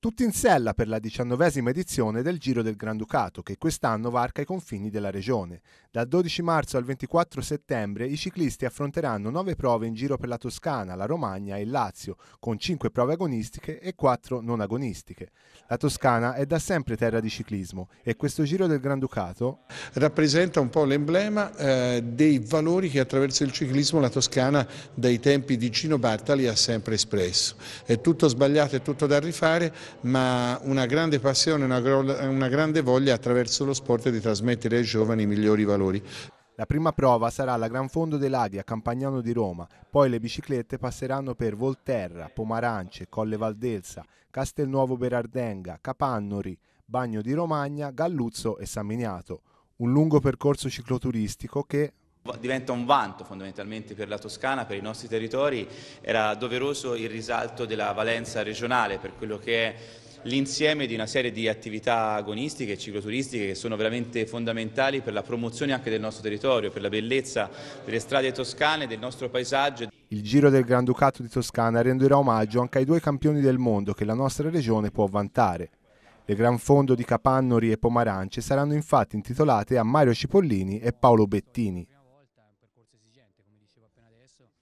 tutti in sella per la diciannovesima edizione del Giro del Granducato, che quest'anno varca i confini della regione. Dal 12 marzo al 24 settembre i ciclisti affronteranno nove prove in giro per la Toscana, la Romagna e il Lazio, con cinque prove agonistiche e quattro non agonistiche. La Toscana è da sempre terra di ciclismo e questo Giro del Granducato rappresenta un po' l'emblema eh, dei valori che attraverso il ciclismo la Toscana dai tempi di Gino Bartali ha sempre espresso. È tutto sbagliato, è tutto da rifare, ma una grande passione, una, una grande voglia attraverso lo sport di trasmettere ai giovani i migliori valori. La prima prova sarà alla Gran Fondo dell'Adi a Campagnano di Roma, poi le biciclette passeranno per Volterra, Pomarance, Colle Valdelsa, Castelnuovo Berardenga, Capannori, Bagno di Romagna, Galluzzo e San Miniato. Un lungo percorso cicloturistico che, Diventa un vanto fondamentalmente per la Toscana, per i nostri territori, era doveroso il risalto della valenza regionale per quello che è l'insieme di una serie di attività agonistiche e cicloturistiche che sono veramente fondamentali per la promozione anche del nostro territorio, per la bellezza delle strade toscane, del nostro paesaggio. Il Giro del Granducato di Toscana renderà omaggio anche ai due campioni del mondo che la nostra regione può vantare. Le Gran Fondo di Capannori e Pomarance saranno infatti intitolate a Mario Cipollini e Paolo Bettini. eso.